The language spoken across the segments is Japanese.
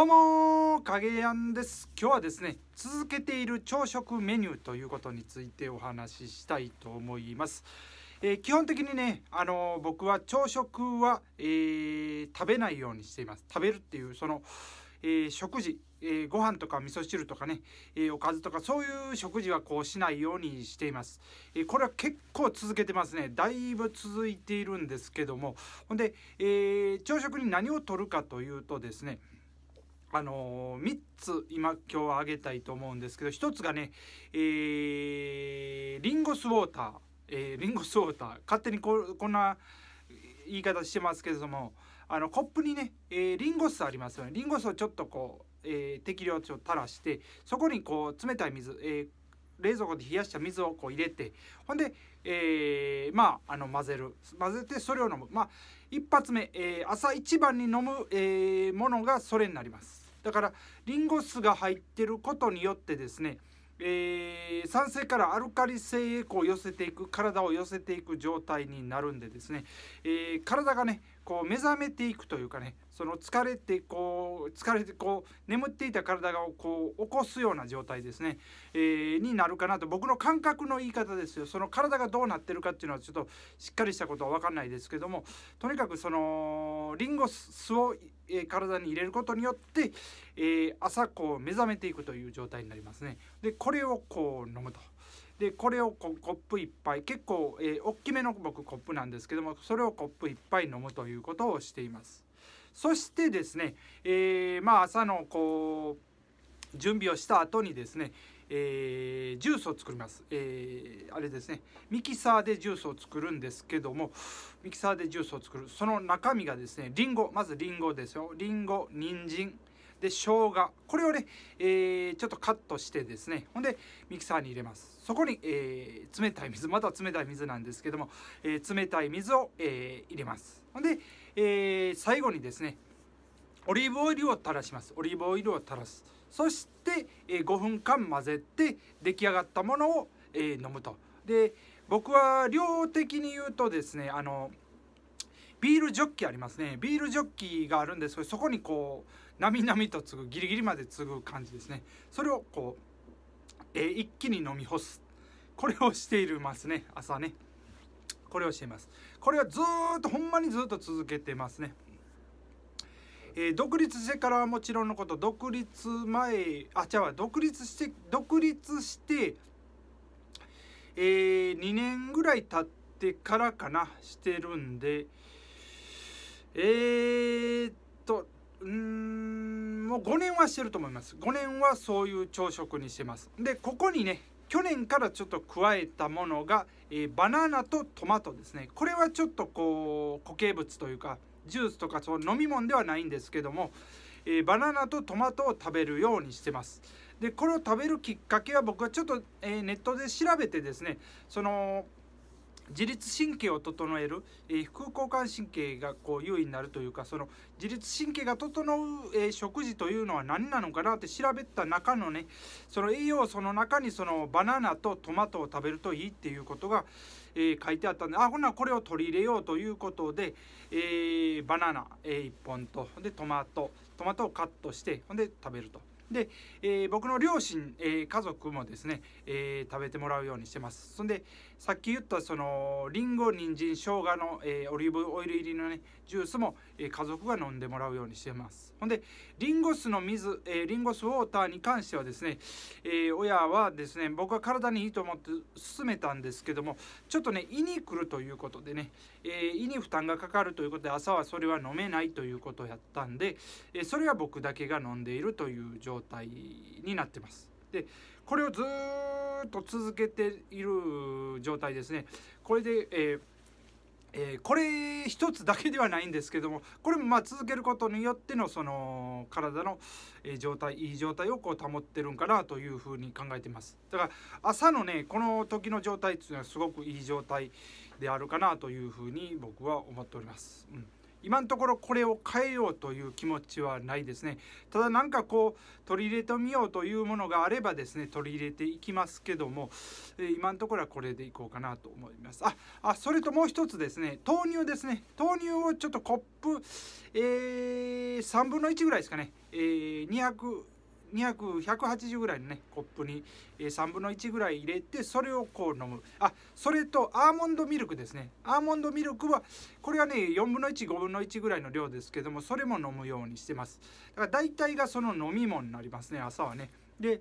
どうも影やんです今日はですね続けている朝食メニューということについてお話ししたいと思います、えー、基本的にねあのー、僕は朝食は、えー、食べないようにしています食べるっていうその、え食事、えご飯とか味噌汁とかね、えおかずとかそういう食事はこうしないようにしています、えこれは結構続けてますねだいぶ続いているんですけどもほんで、え朝食に何をとるかというとですねあのー、3つ今今日はあげたいと思うんですけど1つがね、えー、リンゴスウォーター、えー、リンゴスウォーター勝手にここんな言い方してますけれどもあのコップにね、えー、リンゴ酢ありますよねリンゴ酢をちょっとこう、えー、適量ちょっと垂らしてそこにこう冷たい水、えー、冷蔵庫で冷やした水をこう入れてほんで、えー、まああの混ぜる混ぜてそれを飲むまあ一発目、えー、朝一番に飲む、えー、ものがそれになりますだからリンゴ酢が入ってることによってですね、えー、酸性からアルカリ性へこう寄せていく体を寄せていく状態になるんでですね、えー、体がねこう目覚めていくというかねその疲れてこう疲れてこう眠っていた体をこう起こすような状態ですね、えー、になるかなと僕の感覚の言い方ですよその体がどうなってるかっていうのはちょっとしっかりしたことは分かんないですけどもとにかくそのリンゴ酢をえ体に入れることによって、えー、朝こう目覚めていくという状態になりますね。でこれをこう飲むと。でこれをこうコップ1杯結構、えー、大きめの僕コップなんですけどもそれをコップ1杯飲むということをしています。そしてですね、えー、まあ、朝のこう準備をした後にですね、えー、ジュースを作ります、えー、あれですねミキサーでジュースを作るんですけどもミキサーでジュースを作るその中身がですねりんごまずりんごですよりんご人参で生姜これをね、えー、ちょっとカットしてですねほんでミキサーに入れますそこに、えー、冷たい水また冷たい水なんですけども、えー、冷たい水を、え入れますほんで、え最後にですねオリーブオイルを垂らしますオリーブオイルを垂らすそして、えー、5分間混ぜて出来上がったものを、えー、飲むとで僕は量的に言うとですねあのビールジョッキありますねビールジョッキがあるんですそこにこうなみなみと継ぐギリギリまで継ぐ感じですねそれをこう、えー、一気に飲み干すこれをしていますね朝ねこれをしていますこれはずっとほんまにずっと続けてますねえー、独立してからはもちろんのこと独立前あ違う独立して独立して、えー、2年ぐらい経ってからかなしてるんでえー、っとうんもう5年はしてると思います5年はそういう朝食にしてますでここにね去年からちょっと加えたものが、えー、バナナとトマトですねこれはちょっとこう固形物というかジュースとかその飲み物ではないんですけども、えー、バナナとトマトを食べるようにしてますでこれを食べるきっかけは僕はちょっと、えー、ネットで調べてですねその自律神経を整える、えー、副交感神経がこう優位になるというかその自律神経が整う、えー、食事というのは何なのかなって調べた中のねその栄養素の中にそのバナナとトマトを食べるといいっていうことが、えー、書いてあったんであほなこれを取り入れようということで、えバナナ、え1本とでトマトトマトをカットしてほんで食べると。で、えー、僕の両親、えー、家族もですね、えー、食べてもらうようにしてますそんでさっき言ったそのりんご人参生姜の、えー、オリーブオイル入りのねジュースも、えー、家族が飲んでもらうようにしてますほんでリンゴ酢の水、えリンゴ酢ウォーターに関してはですね、えー、親はですね僕は体にいいと思って勧めたんですけどもちょっとね胃に来るということでね、えー、胃に負担がかかるということで朝はそれは飲めないということをやったんで、えー、それは僕だけが飲んでいるという状態状態になってます。でこれをずっと続けている状態ですね。これで、えーえー、これ一つだけではないんですけどもこれもまあ続けることによってのその体の状態いい状態をこう保ってるんかなというふうに考えてますだから朝のねこの時の状態っていうのはすごくいい状態であるかなというふうに僕は思っております。うん今のところこれを変えようという気持ちはないですねただなんかこう取り入れてみようというものがあればですね取り入れていきますけども、え今のところはこれでいこうかなと思いますああそれともう一つですね豆乳ですね豆乳をちょっとコップ、えー、3分の1ぐらいですかね、えー、200 200180ぐらいのねコップに3分の1ぐらい入れてそれをこう飲むあそれとアーモンドミルクですねアーモンドミルクはこれはね4分の15分の1ぐらいの量ですけどもそれも飲むようにしてますだから大体がその飲み物になりますね朝はねで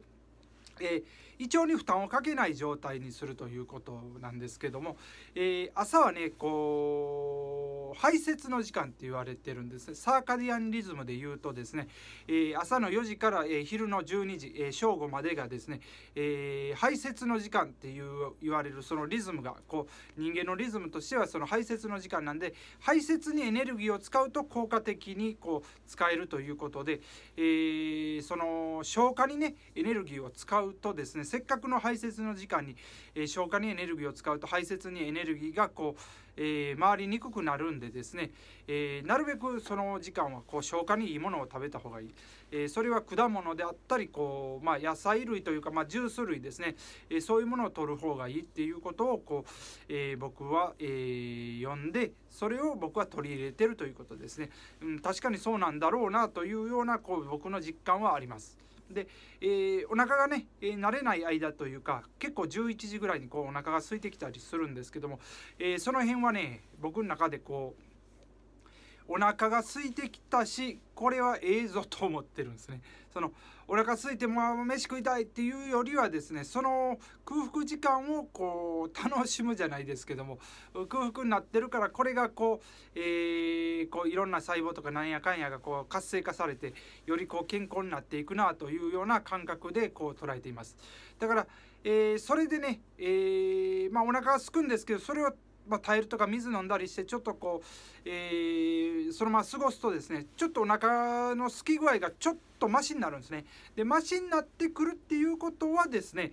えー胃腸に負担をかけない状態にするということなんですけども、えー、朝はねこう排泄の時間って言われてるんですねサーカディアンリズムで言うとですね、えー、朝の4時から、えー、昼の12時、え正午までがですね、え排泄の時間っていう言われるそのリズムがこう人間のリズムとしてはその排泄の時間なんで排泄にエネルギーを使うと効果的にこう使えるということで、えその消化にねエネルギーを使うとですねせっかくの排泄の時間に、えー、消化にエネルギーを使うと排泄にエネルギーがこう、えー、回りにくくなるんでですね、えー、なるべくその時間はこう消化にいいものを食べた方がいい、えー、それは果物であったりこう、まあ、野菜類というか、まあ、ジュース類ですね、えー、そういうものを取る方がいいっていうことをこう、えー、僕は、えー、読んでそれを僕は取り入れてるということですね、うん、確かにそうなんだろうなというようなこう僕の実感はあります。で、えー、お腹がね、えー、慣れない間というか結構11時ぐらいにこうお腹が空いてきたりするんですけども、えー、その辺はね僕の中でこうお腹が空いてきたしこれはええぞと思ってるんですねそのお腹空いてもう飯食いたいっていうよりはですねその空腹時間をこう楽しむじゃないですけども空腹になってるからこれがこう,、えー、こういろんな細胞とかなんやかんやがこう活性化されてよりこう健康になっていくなというような感覚でこう捉えていますだから、えー、それでね、えー、まあお腹が空くんですけどそれをまあ、耐えとか水飲んだりしてちょっとこう、えー、そのまま過ごすとですねちょっとお腹のすき具合がちょっとマシになるんですねでマシになってくるっていうことはですね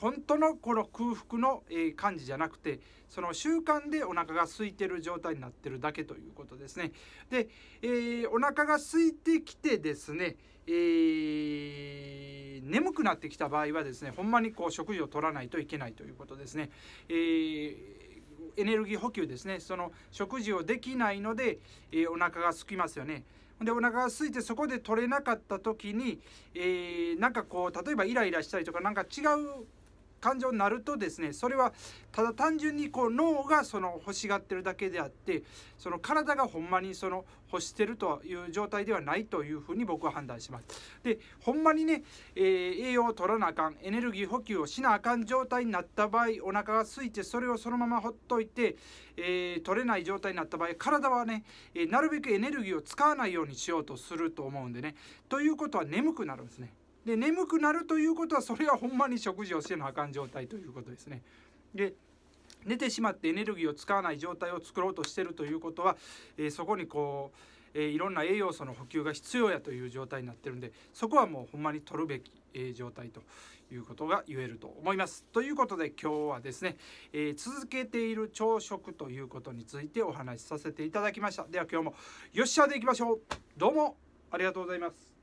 本当のこの空腹の、え感じじゃなくてその習慣でお腹が空いてる状態になってるだけということですねで、えー、お腹が空いてきてですねえー、眠くなってきた場合はですねほんまにこう食事を取らないといけないということですね。えーエネルギー補給ですねその食事をできないので、えー、お腹が空きますよねでお腹が空いてそこで取れなかった時に、えー、なんかこう例えばイライラしたりとかなんか違う感情になるとですねそれはただ単純にこう脳がその欲しがってるだけであってその体がほんまにその欲してるという状態ではないというふうに僕は判断します。でほんまにね、えー、栄養を取らなあかんエネルギー補給をしなあかん状態になった場合お腹が空いてそれをそのままほっといて、えー、取れない状態になった場合体はね、えー、なるべくエネルギーを使わないようにしようとすると思うんでね。ということは眠くなるんですね。で眠くなるということはそれはほんまに食事をしてなあかん状態ということですね。で寝てしまってエネルギーを使わない状態を作ろうとしてるということは、えー、そこにこう、えー、いろんな栄養素の補給が必要やという状態になってるんでそこはもうほんまに取るべき、えー、状態ということが言えると思います。ということで今日はですね、え続けている朝食ということについてお話しさせていただきました。では今日もよっしゃでいきましょうどうもありがとうございます。